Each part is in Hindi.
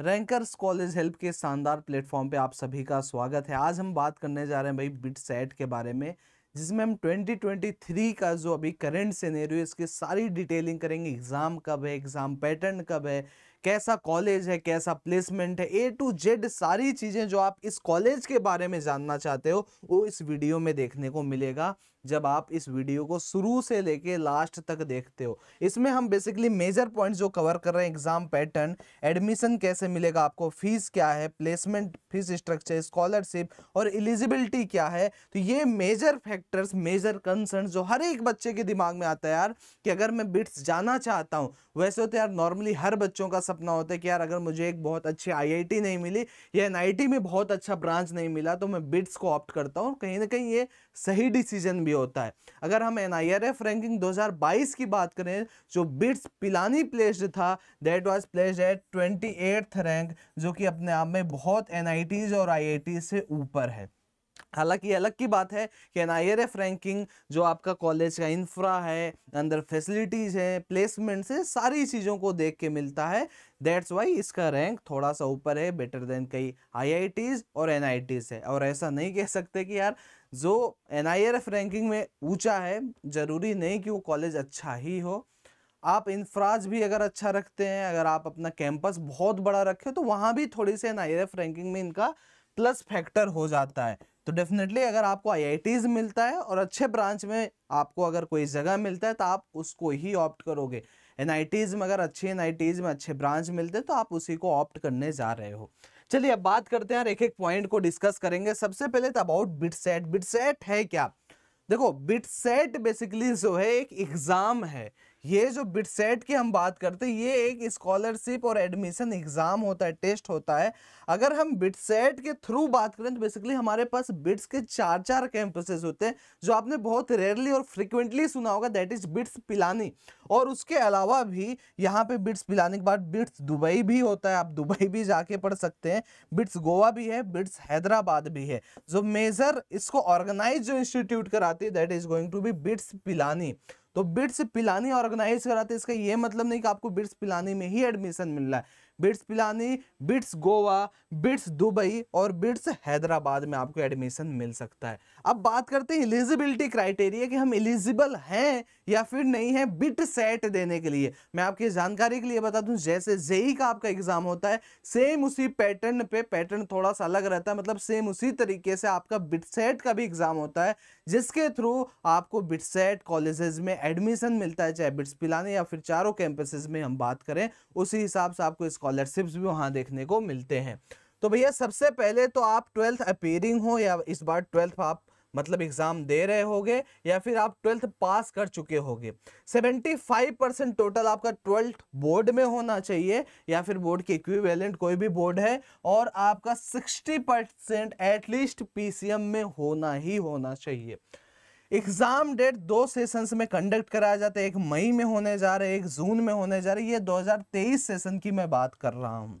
रैंकर्स कॉलेज हेल्प के शानदार प्लेटफॉर्म पे आप सभी का स्वागत है आज हम बात करने जा रहे हैं भाई बिट सेट के बारे में जिसमें हम 2023 का जो अभी करंट सिनेरियो इसकी सारी डिटेलिंग करेंगे एग्ज़ाम कब है एग्ज़ाम पैटर्न कब है कैसा कॉलेज है कैसा प्लेसमेंट है ए टू जेड सारी चीज़ें जो आप इस कॉलेज के बारे में जानना चाहते हो वो इस वीडियो में देखने को मिलेगा जब आप इस वीडियो को शुरू से लेके लास्ट तक देखते हो इसमें हम बेसिकली मेजर पॉइंट्स जो कवर कर रहे हैं एग्जाम पैटर्न एडमिशन कैसे मिलेगा आपको फीस क्या है प्लेसमेंट फीस स्ट्रक्चर स्कॉलरशिप और एलिजिबिलिटी क्या है तो ये मेजर फैक्टर्स मेजर कंसर्न जो हर एक बच्चे के दिमाग में आता है यार कि अगर मैं बिट्स जाना चाहता हूँ वैसे तो यार नॉर्मली हर बच्चों का सपना होता है कि यार अगर मुझे एक बहुत अच्छी आई नहीं मिली या एन में बहुत अच्छा ब्रांच नहीं मिला तो मैं बिट्स को ऑप्ट करता हूँ कहीं ना कहीं ये सही डिसीजन भी होता है अगर हम एन रैंकिंग 2022 की बात करें जो बिट्स पिलानी प्लेस्ड था that was placed at twenty rank जो कि अपने आप में बहुत एन और आई से ऊपर है हालांकि अलग की बात है कि एन रैंकिंग जो आपका कॉलेज का इंफ्रा है अंदर फैसिलिटीज़ है प्लेसमेंट्स है सारी चीज़ों को देख के मिलता है दैट्स वाई इसका रैंक थोड़ा सा ऊपर है बेटर देन कई टीज और टीज है और ऐसा नहीं कह सकते कि यार जो एन रैंकिंग में ऊंचा है ज़रूरी नहीं कि वो कॉलेज अच्छा ही हो आप इंफ्राज भी अगर अच्छा रखते हैं अगर आप अपना कैंपस बहुत बड़ा रखें तो वहाँ भी थोड़ी सी एन रैंकिंग में इनका प्लस फैक्टर हो जाता है तो डेफिनेटली अगर आपको आई मिलता है और अच्छे ब्रांच में आपको अगर कोई जगह मिलता है तो आप उसको ही ऑप्ट करोगे एन में अगर अच्छे एन में अच्छे ब्रांच मिलते हैं तो आप उसी को ऑप्ट करने जा रहे हो चलिए अब बात करते हैं एक एक पॉइंट को डिस्कस करेंगे सबसे पहले तो about BITSAT BITSAT है क्या देखो बिट सेट बेसिकली जो है एक एग्जाम है ये जो बिटसेट की हम बात करते हैं ये एक स्कॉलरशिप और एडमिशन एग्ज़ाम होता है टेस्ट होता है अगर हम बिटसेट के थ्रू बात करें तो बेसिकली हमारे पास बिट्स के चार चार कैंपसेस होते हैं जो आपने बहुत रेयरली और फ्रिक्वेंटली सुना होगा दैट इज़ बिट्स पिलानी और उसके अलावा भी यहाँ पे बिट्स पिलानी के बाद बिट्स दुबई भी होता है आप दुबई भी जाके पढ़ सकते हैं बिट्स गोवा भी है बिट्स हैदराबाद भी है जो मेजर इसको ऑर्गेनाइज जो इंस्टीट्यूट कराती है that is going to be BITS Pilani तो बिट्स पिलानी ऑर्गेनाइज कराते इसका ये मतलब नहीं कि आपको बिट्स पिलानी में ही एडमिशन मिल रहा है बिट्स पिलानी बिट्स गोवा बिट्स दुबई और बिट्स हैदराबाद में आपको एडमिशन मिल सकता है अब बात करते हैं एलिजिबिलिटी क्राइटेरिया कि हम एलिजिबल हैं या फिर नहीं है बिट सेट देने के लिए मैं आपकी जानकारी के लिए बता दूं जैसे जेई का आपका एग्जाम होता है सेम उसी पैटर्न पे पैटर्न थोड़ा सा अलग रहता है मतलब सेम उसी तरीके से आपका बिट सेट का भी एग्जाम होता है जिसके थ्रू आपको बिट सेट कॉलेजेस में एडमिशन मिलता है चाहे बिट्स पिलाने या फिर चारों कैंपसेज में हम बात करें उसी हिसाब से आपको इस स्कॉलरशिप्स भी वहाँ देखने को मिलते हैं तो भैया सबसे पहले तो आप ट्वेल्थ अपेयरिंग हो या इस बार ट्वेल्थ आप मतलब एग्ज़ाम दे रहे होगे या फिर आप ट्वेल्थ पास कर चुके होंगे 75 परसेंट टोटल आपका ट्वेल्थ बोर्ड में होना चाहिए या फिर बोर्ड के इक्विवेलेंट कोई भी बोर्ड है और आपका 60 परसेंट एटलीस्ट पीसीएम में होना ही होना चाहिए एग्जाम डेट दो सेशंस में कंडक्ट कराया जाता है एक मई में होने जा रहे एक जून में होने जा रही है 2023 सेशन की मैं बात कर रहा हूँ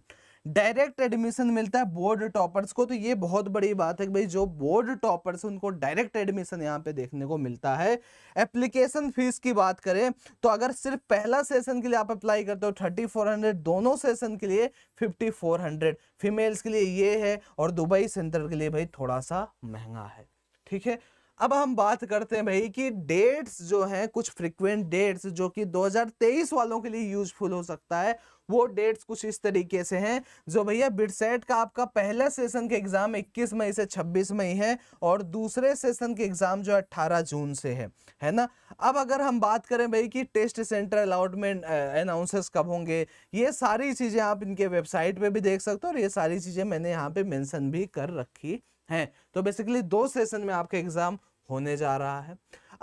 डायरेक्ट एडमिशन मिलता है बोर्ड टॉपर्स को तो ये बहुत बड़ी बात है कि भाई जो बोर्ड टॉपर्स उनको डायरेक्ट एडमिशन यहाँ पे देखने को मिलता है एप्लीकेशन फीस की बात करें तो अगर सिर्फ पहला सेशन के लिए आप अप्लाई करते हो थर्टी फोर हंड्रेड दोनों सेशन के लिए फिफ्टी फोर हंड्रेड फीमेल्स के लिए ये है और दुबई सेंटर के लिए भाई थोड़ा सा महंगा है ठीक है अब हम बात करते हैं भाई कि डेट्स जो हैं कुछ फ्रिक्वेंट डेट्स जो कि 2023 वालों के लिए यूजफुल हो सकता है वो डेट्स कुछ इस तरीके से हैं जो भैया बिटसेट का आपका पहला सेशन के एग्ज़ाम 21 मई से 26 मई है और दूसरे सेशन के एग्ज़ाम जो 18 जून से है है ना अब अगर हम बात करें भाई कि टेस्ट सेंटर अलाउटमेंट अनाउंसेस कब होंगे ये सारी चीज़ें आप इनके वेबसाइट पर भी देख सकते हो और ये सारी चीज़ें मैंने यहाँ पर मैंसन भी कर रखी है तो बेसिकली दो सेशन में आपका एग्जाम होने जा रहा है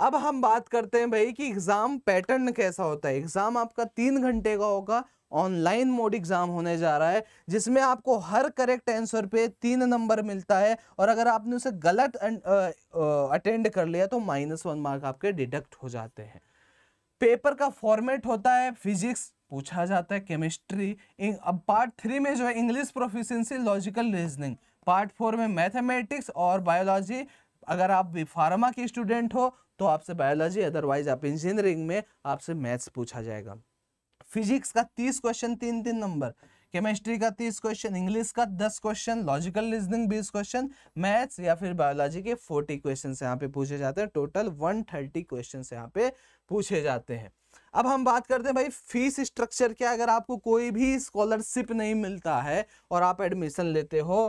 अब हम बात करते हैं भाई कि एग्जाम पैटर्न कैसा होता है एग्जाम आपका तीन घंटे का होगा ऑनलाइन मोड एग्जाम होने जा रहा है जिसमें आपको हर करेक्ट आंसर पे तीन नंबर मिलता है और अगर आपने उसे गलत अटेंड कर लिया तो माइनस वन मार्क आपके डिडक्ट हो जाते हैं पेपर का फॉर्मेट होता है फिजिक्स पूछा जाता है केमिस्ट्री अब पार्ट थ्री में जो है English proficiency logical reasoning part four में मैथमेटिक्स और बायोलॉजी अगर आप फार्मा के स्टूडेंट हो तो आपसे बायोलॉजी अदरवाइज आप इंजीनियरिंग में आपसे मैथ्स पूछा जाएगा फिजिक्स का तीस क्वेश्चन तीन तीन नंबर केमिस्ट्री का तीस क्वेश्चन इंग्लिश का दस क्वेश्चन लॉजिकल रीजनिंग बीस क्वेश्चन मैथ्स या फिर बायोलॉजी के फोर्टी क्वेश्चन यहाँ पे पूछे जाते हैं टोटल वन थर्टी क्वेश्चन यहाँ पे पूछे जाते हैं अब हम बात करते हैं भाई फीस स्ट्रक्चर क्या अगर आपको कोई भी स्कॉलरशिप नहीं मिलता है और आप एडमिशन लेते हो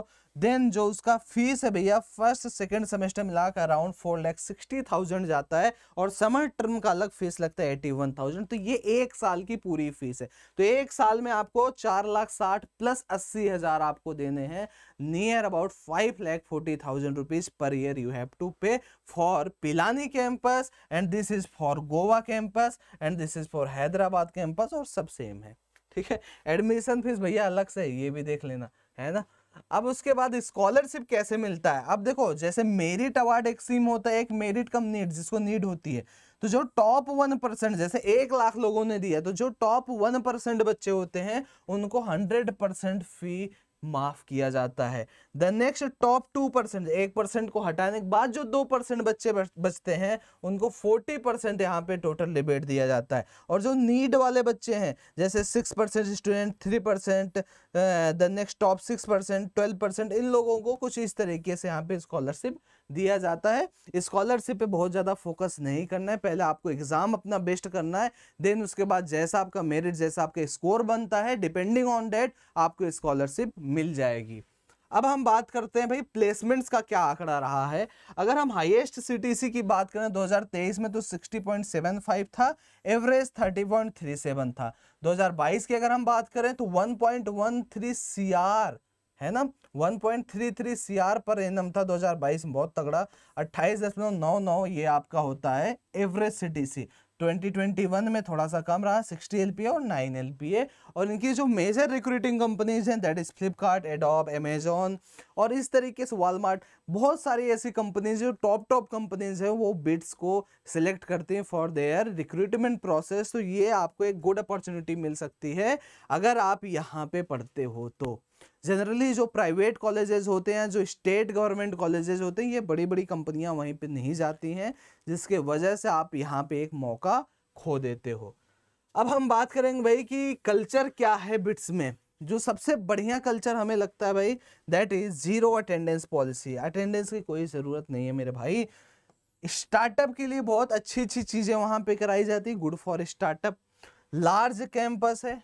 देन जो उसका फीस है भैया फर्स्ट सेकेंड सेमेस्टर मिलाकर around four lakh sixty thousand जाता है और समर टर्म का अलग फीस लगता है एटी वन थाउजेंड तो ये एक साल की पूरी फीस है तो एक साल में आपको चार लाख साठ प्लस अस्सी हज़ार आपको देने हैं near about five lakh forty thousand rupees per year you have to pay for Pilani campus and this is for Goa campus and this is for Hyderabad campus और सब सेम है ठीक है एडमिशन फीस भैया अलग से ये भी देख लेना है ना अब उसके बाद स्कॉलरशिप कैसे मिलता है अब देखो जैसे मेरिट अवार्ड एक सीम होता है एक मेरिट कम नीड जिसको नीड होती है तो जो टॉप वन परसेंट जैसे एक लाख लोगों ने दिया तो जो टॉप वन परसेंट बच्चे होते हैं उनको हंड्रेड परसेंट फी माफ किया जाता है the next top two percent एक परसेंट को हटाने के बाद जो दो परसेंट बच्चे बचते हैं उनको फोर्टी परसेंट यहाँ पे टोटल रिबेट दिया जाता है और जो नीड वाले बच्चे हैं जैसे six percent student three percent the next top six percent twelve percent इन लोगों को कुछ इस तरीके से यहाँ पे स्कॉलरशिप दिया जाता है स्कॉलरशिप पे बहुत ज़्यादा फोकस नहीं करना है पहले आपको एग्ज़ाम अपना बेस्ट करना है देन उसके बाद जैसा आपका मेरिट जैसा आपका स्कोर बनता है डिपेंडिंग ऑन डेट आपको स्कॉलरशिप मिल जाएगी अब हम बात करते हैं भाई प्लेसमेंट्स का क्या आंकड़ा रहा है अगर हम हाईएस्ट सीटीसी की बात करें 2023 में तो 60.75 था एवरेज 30.37 था 2022 की अगर हम बात करें तो 1.13 सीआर है ना 1.33 सीआर पर एनम था 2022 में बहुत तगड़ा 28.99 ये आपका होता है एवरेज सीटीसी 2021 में थोड़ा सा कम रहा 60 एल और 9 एल और इनकी जो मेजर रिक्रूटिंग कंपनीज हैं that is Flipkart Adobe Amazon और इस तरीके से वालमार्ट बहुत सारी ऐसी कंपनीज जो टॉप टॉप कंपनीज हैं वो बिट्स को सिलेक्ट करती हैं फॉर देयर रिक्रूटमेंट प्रोसेस तो ये आपको एक गुड अपॉर्चुनिटी मिल सकती है अगर आप यहाँ पे पढ़ते हो तो जनरली जो प्राइवेट कॉलेजेस होते हैं जो स्टेट गवर्नमेंट कॉलेजेस होते हैं ये बड़ी बड़ी कंपनियां वहीं पे नहीं जाती हैं जिसके वजह से आप यहाँ पे एक मौका खो देते हो अब हम बात करेंगे भाई कि कल्चर क्या है बिट्स में जो सबसे बढ़िया कल्चर हमें लगता है भाई that is zero attendance policy attendance की कोई ज़रूरत नहीं है मेरे भाई स्टार्टअप के लिए बहुत अच्छी अच्छी चीज़ें वहाँ पे कराई जाती good for startup large campus है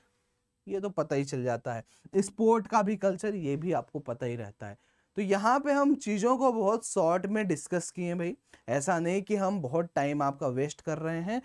ये तो पता ही चल जाता है स्पोर्ट का भी कल्चर ये भी आपको पता ही रहता है तो यहाँ पे हम चीज़ों को बहुत शॉर्ट में डिस्कस किए भाई ऐसा नहीं कि हम बहुत टाइम आपका वेस्ट कर रहे हैं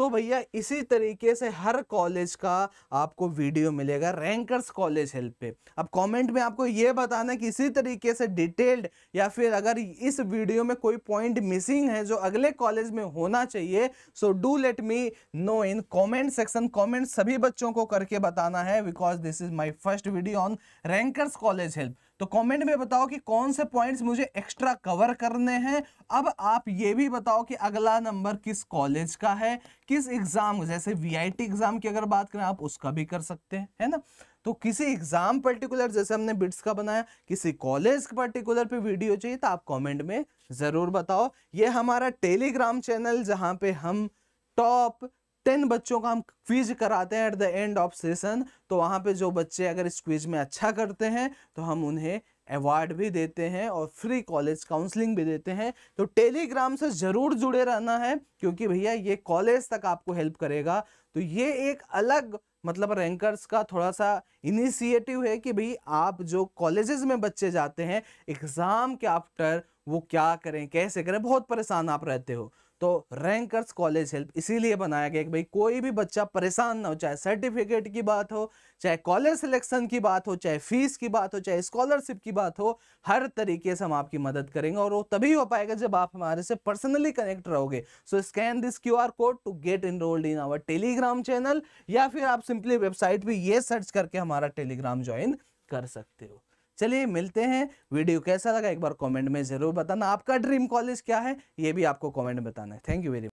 तो भैया इसी तरीके से हर कॉलेज का आपको वीडियो मिलेगा रैंकर्स कॉलेज हेल्प पे अब कमेंट में आपको ये बताना कि इसी तरीके से डिटेल्ड या फिर अगर इस वीडियो में कोई पॉइंट मिसिंग है जो अगले कॉलेज में होना चाहिए so do let me know in comment section comment सभी बच्चों को करके बताना है because this is my first video on rankers college help तो कमेंट में बताओ कि कौन से पॉइंट्स मुझे एक्स्ट्रा कवर करने हैं अब आप ये भी बताओ कि अगला नंबर किस कॉलेज का है किस एग्ज़ाम जैसे वीआईटी एग्ज़ाम की अगर बात करें आप उसका भी कर सकते हैं है ना तो किसी एग्ज़ाम पर्टिकुलर जैसे हमने बिट्स का बनाया किसी कॉलेज पर्टिकुलर पे वीडियो चाहिए तो आप कॉमेंट में ज़रूर बताओ ये हमारा टेलीग्राम चैनल जहाँ पे हम टॉप टेन बच्चों का हम क्विज कराते हैं at the end of session तो वहाँ पे जो बच्चे अगर इस क्विज में अच्छा करते हैं तो हम उन्हें अवार्ड भी देते हैं और फ्री कॉलेज काउंसलिंग भी देते हैं तो टेलीग्राम से ज़रूर जुड़े रहना है क्योंकि भैया ये कॉलेज तक आपको हेल्प करेगा तो ये एक अलग मतलब रैंकर्स का थोड़ा सा इनिशिएटिव है कि भाई आप जो कॉलेजेस में बच्चे जाते हैं एग्ज़ाम के आफ्टर वो क्या करें कैसे करें बहुत परेशान आप रहते हो तो रैंकर्स कॉलेज हेल्प इसीलिए बनाया गया कि भाई कोई भी बच्चा परेशान ना हो चाहे सर्टिफिकेट की बात हो चाहे कॉलेज सिलेक्शन की बात हो चाहे फीस की बात हो चाहे स्कॉलरशिप की बात हो हर तरीके से हम आपकी मदद करेंगे और वो तभी हो पाएगा जब आप हमारे से पर्सनली कनेक्ट रहोगे so scan this Q R code to get enrolled in our Telegram channel या फिर आप सिंपली वेबसाइट पर ये सर्च करके हमारा टेलीग्राम ज्वाइन कर सकते हो चलिए मिलते हैं वीडियो कैसा लगा एक बार कॉमेंट में ज़रूर बताना आपका ड्रीम कॉलेज क्या है ये भी आपको कॉमेंट बताना है थैंक यू वेरी